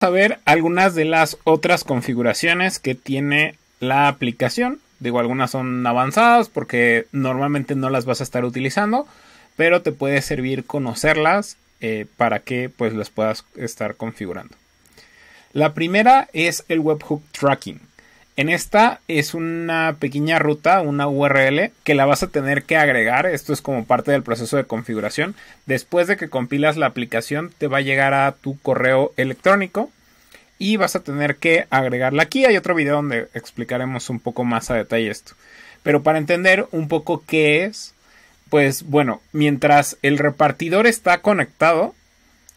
a ver algunas de las otras configuraciones que tiene la aplicación. Digo, algunas son avanzadas porque normalmente no las vas a estar utilizando, pero te puede servir conocerlas eh, para que pues las puedas estar configurando. La primera es el webhook tracking. En esta es una pequeña ruta, una URL, que la vas a tener que agregar. Esto es como parte del proceso de configuración. Después de que compilas la aplicación, te va a llegar a tu correo electrónico y vas a tener que agregarla aquí. Hay otro video donde explicaremos un poco más a detalle esto. Pero para entender un poco qué es, pues bueno, mientras el repartidor está conectado,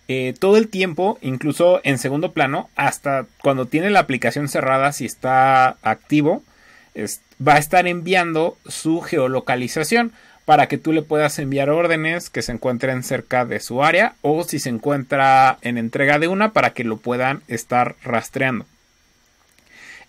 eh, todo el tiempo, incluso en segundo plano, hasta cuando tiene la aplicación cerrada, si está activo, va a estar enviando su geolocalización para que tú le puedas enviar órdenes que se encuentren cerca de su área o si se encuentra en entrega de una para que lo puedan estar rastreando.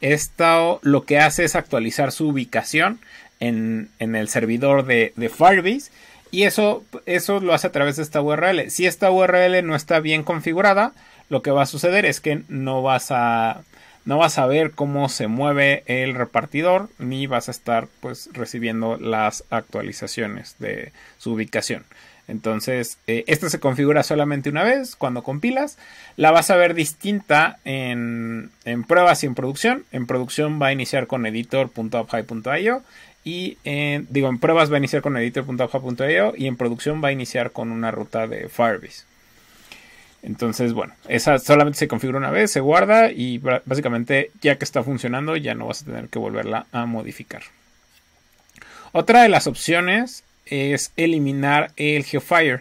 Esto lo que hace es actualizar su ubicación en, el servidor de, de Firebase y eso, eso lo hace a través de esta URL. Si esta URL no está bien configurada, lo que va a suceder es que no vas a, no vas a ver cómo se mueve el repartidor ni vas a estar pues recibiendo las actualizaciones de su ubicación. Entonces, eh, esta se configura solamente una vez cuando compilas. La vas a ver distinta en, en pruebas y en producción. En producción va a iniciar con editor.apphy.io y en, eh, digo, en pruebas va a iniciar con editor.afa.io y en producción va a iniciar con una ruta de Firebase. Entonces, bueno, esa solamente se configura una vez, se guarda y básicamente ya que está funcionando ya no vas a tener que volverla a modificar. Otra de las opciones es eliminar el Geofire.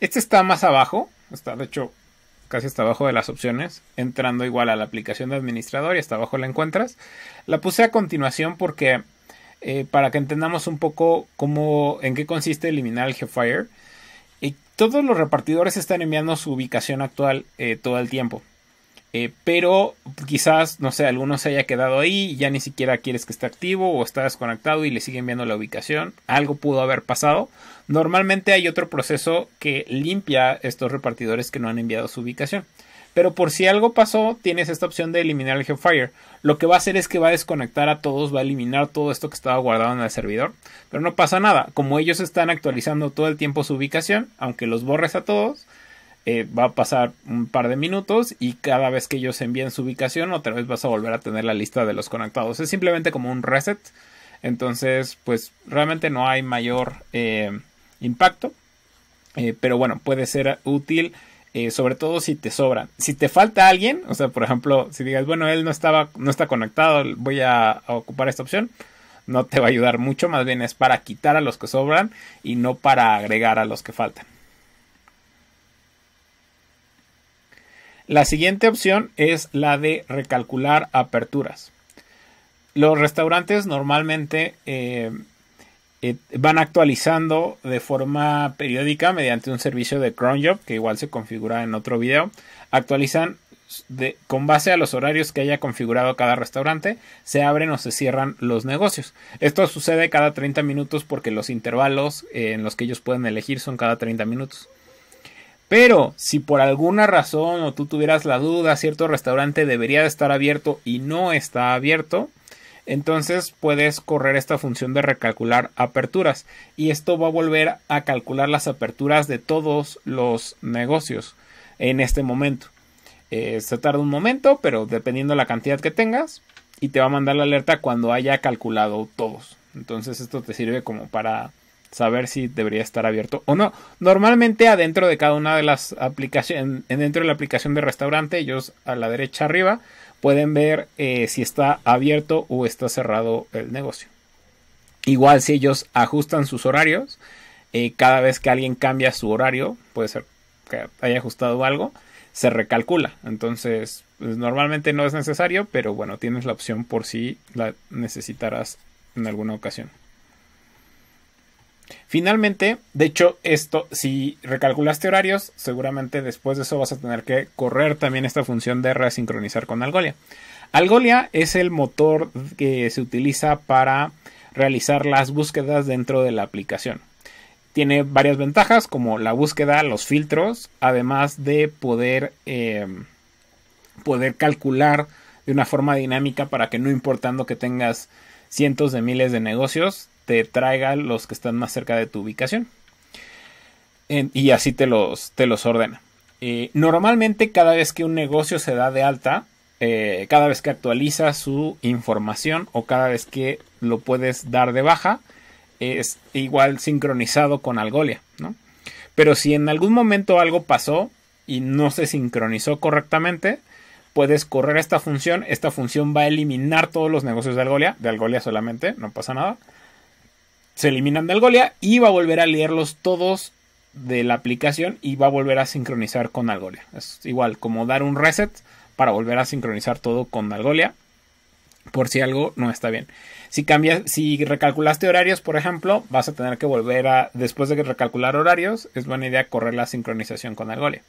Este está más abajo, está de hecho casi hasta abajo de las opciones, entrando igual a la aplicación de administrador y hasta abajo la encuentras. La puse a continuación porque eh, para que entendamos un poco cómo, en qué consiste eliminar el Hellfire. Y todos los repartidores están enviando su ubicación actual eh, todo el tiempo. Eh, pero quizás, no sé, alguno se haya quedado ahí, ya ni siquiera quieres que esté activo o está desconectado y le siguen enviando la ubicación. Algo pudo haber pasado. Normalmente hay otro proceso que limpia estos repartidores que no han enviado su ubicación. Pero por si algo pasó, tienes esta opción de eliminar el Hellfire. Lo que va a hacer es que va a desconectar a todos, va a eliminar todo esto que estaba guardado en el servidor. Pero no pasa nada, como ellos están actualizando todo el tiempo su ubicación, aunque los borres a todos, eh, va a pasar un par de minutos y cada vez que ellos envíen su ubicación, otra vez vas a volver a tener la lista de los conectados. Es simplemente como un reset. Entonces, pues realmente no hay mayor eh, impacto. Eh, pero bueno, puede ser útil eh, sobre todo si te sobran. Si te falta alguien, o sea, por ejemplo, si digas, bueno, él no estaba, no está conectado, voy a, ocupar esta opción, no te va a ayudar mucho, más bien es para quitar a los que sobran y no para agregar a los que faltan. La siguiente opción es la de recalcular aperturas. Los restaurantes normalmente eh, eh, van actualizando de forma periódica mediante un servicio de job que igual se configura en otro video. Actualizan con base a los horarios que haya configurado cada restaurante, se abren o se cierran los negocios. Esto sucede cada 30 minutos porque los intervalos eh, en los que ellos pueden elegir son cada 30 minutos. Pero si por alguna razón o tú tuvieras la duda, cierto restaurante debería estar abierto y no está abierto, entonces puedes correr esta función de recalcular aperturas y esto va a volver a calcular las aperturas de todos los negocios en este momento. Eh, se tarda un momento, pero dependiendo la cantidad que tengas y te va a mandar la alerta cuando haya calculado todos. Entonces esto te sirve como para saber si debería estar abierto o no. Normalmente adentro de cada una de las aplicaciones, dentro de la aplicación de restaurante, ellos a la derecha arriba pueden ver eh, si está abierto o está cerrado el negocio. Igual si ellos ajustan sus horarios, eh, cada vez que alguien cambia su horario, puede ser que haya ajustado algo, se recalcula. Entonces, pues, normalmente no es necesario, pero bueno, tienes la opción por si la necesitarás en alguna ocasión. Finalmente, de hecho, esto, si recalculaste horarios, seguramente después de eso vas a tener que correr también esta función de resincronizar con Algolia. Algolia es el motor que se utiliza para realizar las búsquedas dentro de la aplicación. Tiene varias ventajas como la búsqueda, los filtros, además de poder, em, poder calcular de una forma dinámica para que no importando que tengas cientos de miles de negocios, te traiga los que están más cerca de tu ubicación. y así te los, te los ordena. Eh, normalmente cada vez que un negocio se da de alta, eh, cada vez que actualiza su información o cada vez que lo puedes dar de baja, es igual sincronizado con Algolia, Pero si en algún momento algo pasó y no se sincronizó correctamente, puedes correr esta función. Esta función va a eliminar todos los negocios de Algolia, de Algolia solamente, no pasa nada se eliminan de Algolia y va a volver a leerlos todos de la aplicación y va a volver a sincronizar con Algolia. Es igual como dar un reset para volver a sincronizar todo con Algolia por si algo no está bien. Si cambias, si recalculaste horarios, por ejemplo, vas a tener que volver a, después de recalcular horarios, es buena idea correr la sincronización con Algolia.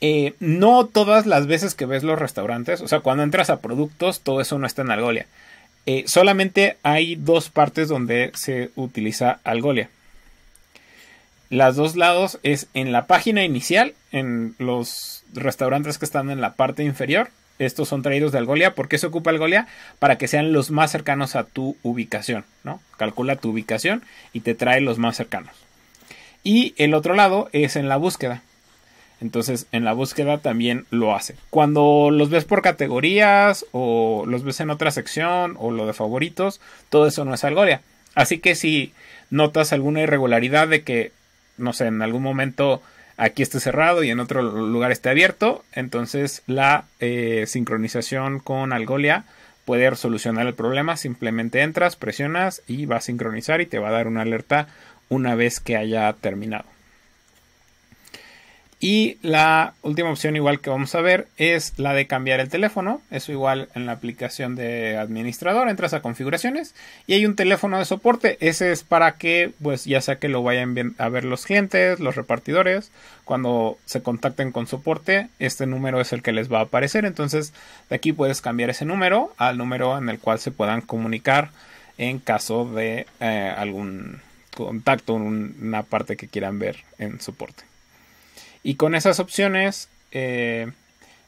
Eh, no todas las veces que ves los restaurantes, o sea, cuando entras a productos, todo eso no está en Algolia. Eh, solamente hay dos partes donde se utiliza Algolia. Las dos lados es en la página inicial, en los restaurantes que están en la parte inferior. Estos son traídos de Algolia. ¿Por qué se ocupa Algolia? Para que sean los más cercanos a tu ubicación, ¿no? Calcula tu ubicación y te trae los más cercanos. Y el otro lado es en la búsqueda. Entonces, en la búsqueda también lo hace. Cuando los ves por categorías o los ves en otra sección o lo de favoritos, todo eso no es Algolia. Así que si notas alguna irregularidad de que, no sé, en algún momento aquí esté cerrado y en otro lugar esté abierto, entonces la eh, sincronización con Algolia puede solucionar el problema. Simplemente entras, presionas y va a sincronizar y te va a dar una alerta una vez que haya terminado. Y la última opción igual que vamos a ver es la de cambiar el teléfono. Eso igual en la aplicación de administrador entras a configuraciones y hay un teléfono de soporte. Ese es para que pues ya sea que lo vayan a ver los clientes, los repartidores, cuando se contacten con soporte, este número es el que les va a aparecer. Entonces de aquí puedes cambiar ese número al número en el cual se puedan comunicar en caso de eh, algún contacto, una parte que quieran ver en soporte. Y con esas opciones eh,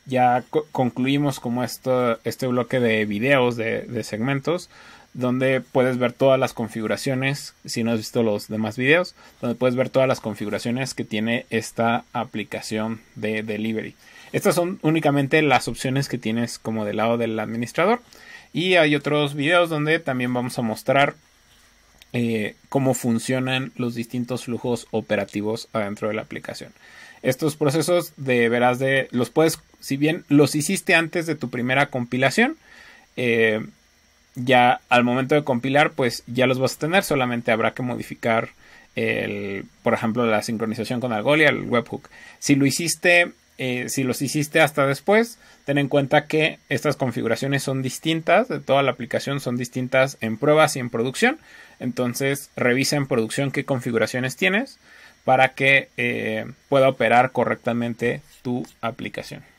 ya concluimos como esto, este bloque de videos, de, segmentos, donde puedes ver todas las configuraciones, si no has visto los demás videos, donde puedes ver todas las configuraciones que tiene esta aplicación de delivery. Estas son únicamente las opciones que tienes como del lado del administrador. Y hay otros videos donde también vamos a mostrar eh, cómo funcionan los distintos flujos operativos adentro de la aplicación. Estos procesos deberás de los puedes, si bien los hiciste antes de tu primera compilación, eh, ya al momento de compilar, pues ya los vas a tener, solamente habrá que modificar el, por ejemplo, la sincronización con Algolia, el webhook. Si lo hiciste, eh, si los hiciste hasta después, ten en cuenta que estas configuraciones son distintas de toda la aplicación, son distintas en pruebas y en producción. Entonces, revisa en producción qué configuraciones tienes para que eh, pueda operar correctamente tu aplicación.